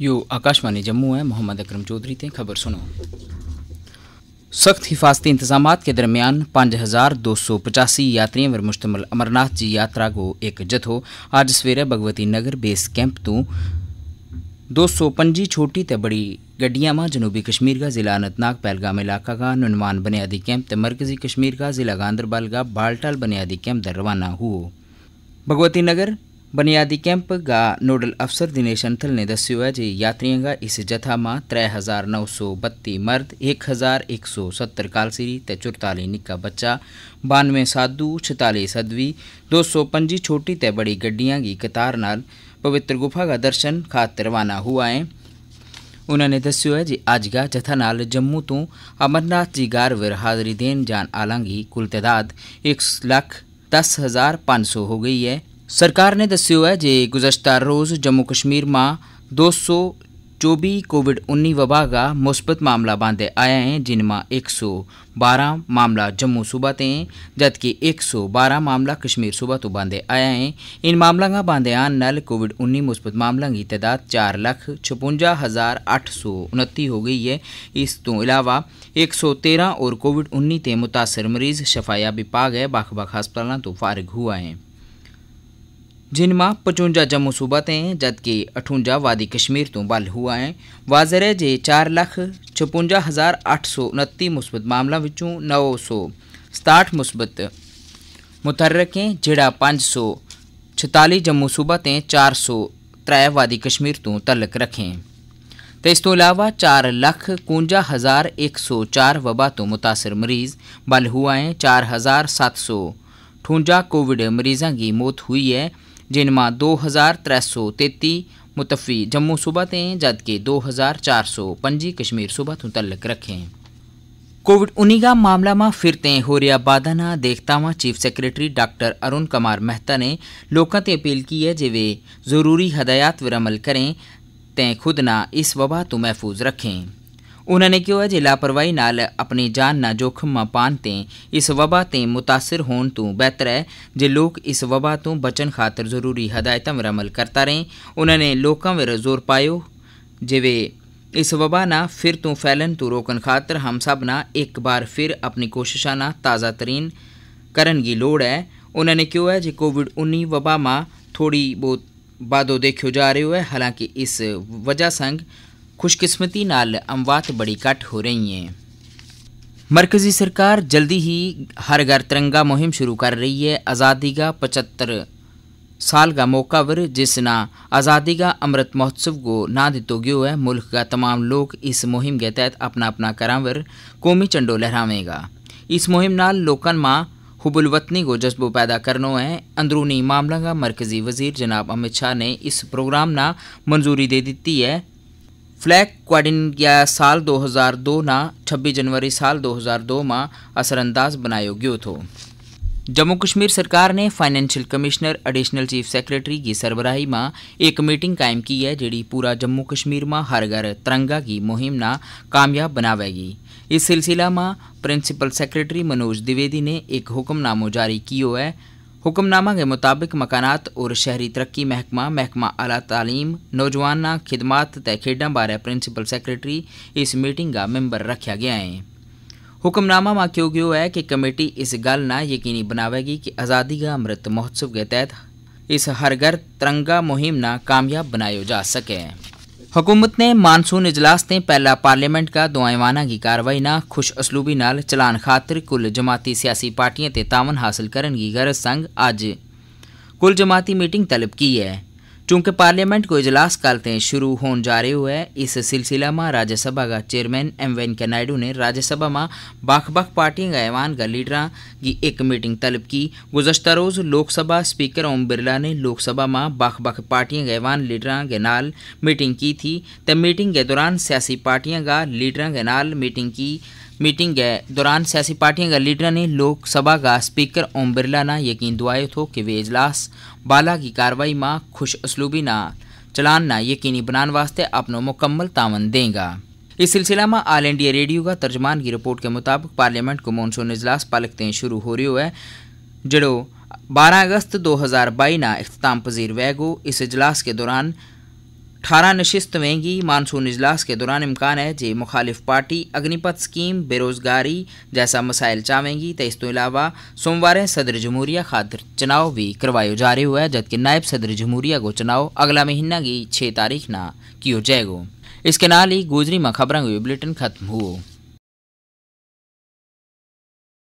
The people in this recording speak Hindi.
यो आकाशवाणी जम्मू है मोहम्मद अकरम चौधरी ते खबर सुनो सख्त हिफाजती इंतजाम के दरमियान पांच हज़ार दो सौ पचासी यात्रियों पर मुश्तमल अमरनाथ जी यात्रा को एक जत्थो अज सवेरे भगवती नगर बेस कैंप तो दो सौ पंजी छोटी ते बड़ी गड्डिया में जनूबी कश्मीर का जिला अनंतनाग पहलगाम इलाका का नुनवान बुनियादी कैंप ते मरकजी कश्मीर का जिला गांधरबल का बालटाल बुनियादी कैंप दर रवाना हुआ भगवती नगर बुनियादी कैंप का नोडल अफसर दिनेश अंथल ने दस्यो है जे यात्रियों का इस जथा में त्रै हज़ार नौ सौ बत्ती मर्द एक हज़ार एक सौ सत्तर कालसिरी ते चौताली निका बच्चा बानवे साधु छताली सदवी दो सौ पंजी छोटी ते बड़ी गड्डिया की कतार न पवित्र गुफा का दर्शन खाते रवाना हुआ है उन्होंने दस्यो है जे अज का जथा नाल जम्मू तो अमरनाथ जी गार हाजरी देन जान आलांगी कुल तादाद एक लख दस हज़ार पाँच सौ हो गई है सरकार ने है जे गुजशत रोज़ जम्मू कश्मीर में दो सौ चौबी कोविड उन्नीस वबा का मुस्बत मामला बांधे आया है जिनमें बारह मामला जम्मू सूबा ते जबकि बारह मामला कश्मीर सूबा तो बांधे आया है इन मामलों का बांधे आने नाल कोविड उन्नीस मुस्बत मामलों की तादाद चार लख छपुंजा हज़ार अठ सौ उन्ती हो गई है इस एक अलावा तेरह और कोविड उन्नीस से मुतासर मरीज शफायाबी पा गए बख बख हस्पता तो फारग हुआ है जिनमा पचवंजा जम्मू सूबा ते जबकि अठुंजा वादी कश्मीर तो बल हुआ है वाजर है जे चार लख छपुंजा हज़ार अठ सौ उनती मुस्बत मामलों नौ सौ सताहठ मुस्बत मुतरक हैं जड़ा पांच सौ छताली जम्मू सूबा ते चार सौ त्रै वादी कश्मीर तो तलक रखें तो इस अलावा चार लख कुंजा हज़ार एक सौ चार वबा तो मुतासर मरीज़ बल हुआ है चार हज़ार सत्त सौ अठुंजा कोविड मरीजों की मौत हुई है जिनमें दो हज़ार त्रै सौ तेती मुतफ़ी जम्मू सूबा ते हैं जबकि दो हज़ार चार सौ पंजी कश्मीर सूबा तू तलक रखें कोविड उन्नीस का मामला में फिर ते हो रहा बाधा ना देखता हुआ chief secretary doctor Arun Kumar Mehta ने लोगों से अपील की है जे वे जरूरी हदायत पर अमल करें तें खुद ना इस वबा तो महफूज रखें ਉਹਨਾਂ ਨੇ ਕਿਹਾ ਜੇ ਲਾਪਰਵਾਹੀ ਨਾਲ ਆਪਣੀ ਜਾਨ ਨਾ ਜੋਖਮ ਮਾ ਪਾਣ ਤੇ ਇਸ ਵਬਾ ਤੇ متاثر ਹੋਣ ਤੋਂ ਬਿਹਤਰ ਹੈ ਜੇ ਲੋਕ ਇਸ ਵਬਾ ਤੋਂ ਬਚਣ ਖਾਤਰ ਜ਼ਰੂਰੀ ਹਦਾਇਤਾਂ ਮਰ ਅਮਲ ਕਰਤਾ ਰਹੇ ਉਹਨਾਂ ਨੇ ਲੋਕਾਂ ਵਿਰ ਜ਼ੋਰ ਪਾਇਓ ਜਿਵੇਂ इस वबा ना फिर तो फैलन तो रोकन खातर हम सब ना एक बार फिर अपनी कोशिशा ना ताज़ा तरीन करन की लोड़ है उन्होंने क्यों है जो कोविड उन्नीस वबा में थोड़ी बहुत बादो देखो जा रही है हालांकि इस वजह संग खुशकिस्मती नाल अमवात बड़ी घट हो रही है मरकज़ी सरकार जल्दी ही हर घर तिरंगा मुहिम शुरू कर रही है आज़ादी का पचहत्तर साल का मौका पर न आज़ादी का अमृत महोत्सव को ना दितो गयो है मुल्क का तमाम लोग इस मुहिम के तहत अपना अपना करावर कौमी झंडो लहरावेगा इस मुहिम नाल लोकन माँ हुबुलवतनी को जज्बो पैदा करनो है अंदरूनी मामला का मरकज़ी वजीर जनाब अमित शाह ने इस प्रोग्राम ना मंजूरी दे दी है फ्लैग क्वाडिनग्या साल 2002 ના છવ્વીસ जनवरी साल 2002 માં અસરઅંદાજ બનાયો ગયો હતો જમ્મુ કશ્મીર સરકારને financial commissioner additional chief secretary કી સરબરાહીમાં एक मीटिंग कायम की है जेडी पूरा जम्मू कश्मीर में हर घर तिरंगा की मुहिम ना कामयाब बनावेगी इस सिलसिला में प्रिंसिपल सेक्रेटरी मनोज द्विवेदी ने एक हुक्मनामो जारी कियो है हुक्मनामा के मुताबिक मकानात और शहरी तरक्की महकमा महकमा अला तालीम नौजवाना खिदमात तहखेडा बारे प्रिंसिपल सैक्रटरी इस मीटिंग का मैंबर रखा गया है हुक्मनामा में क्यों क्यों है कि कमेटी इस गल ना यकीनी बनावेगी कि आज़ादी का अमृत महोत्सव के तहत इस हर घर तिरंगा मुहिम ना कामयाब बनाया जा सके हुकूमत ने मानसून इजलास ते पहला पार्लियामेंट का दुआवाना की कार्रवाई ना खुश असलूबी नाल चलान खातर कुल जमाती सियासी पार्टियां ते तावन हासिल करने की गरज संग अज कुल जमाती मीटिंग तलब की है चूंकि पार्लियामेंट को इजलास कल कालतें शुरू होने जा रो है इस सिलसिला में राज्यसभा का चेयरमैन एम वेंकैया नायडू ने राज्यसभा में बख बख पार्टियों का ऐवान का लीडर की एक मीटिंग तलब की गुजशत रोज लोकसभा स्पीकर ओम बिरला ने लोकसभा में बख बख पार्टियों का ऐवान लीडर के नाल मीटिंग की थी तो मीटिंग के दौरान सियासी पार्टियों का लीडर के नाल मीटिंग की मीटिंग के दौरान सियासी पार्टियों के लीडर ने लोकसभा का स्पीकर ओम बिरला ना यकीन दुआए थो कि वे इजलास बाला की कार्रवाई में खुश असलूबी ना चलान ना यकीनी बनाने वास्ते अपनो मुकम्मल तावन देगा इस सिलसिला में आल इंडिया रेडियो का तर्जमान की रिपोर्ट के मुताबिक पार्लियामेंट को मानसून इजलास पलकते शुरू हो रो है जड़ो बारह अगस्त दो हज़ार बई ना अख्ताम पजीर वैगो इस इजलास के दौरान अठारह नशस्त महंगी मानसून इजलास के दौरान इम्कान है जे मुखालिफ पार्टी अग्निपथ स्कीम बेरोजगारी जैसा मसाइल चाहेंगी तो इस तो अलावा सोमवार सदर जमहूरिया खातर चुनाव भी करवाए जा रहे हुए जबकि नायब सदर जमहूरिया को चुनाव अगला महीना की छः तारीख ना कियो जाएगो इसके नाल ही गुजरी में खबर बुलेटिन खत्म हुआ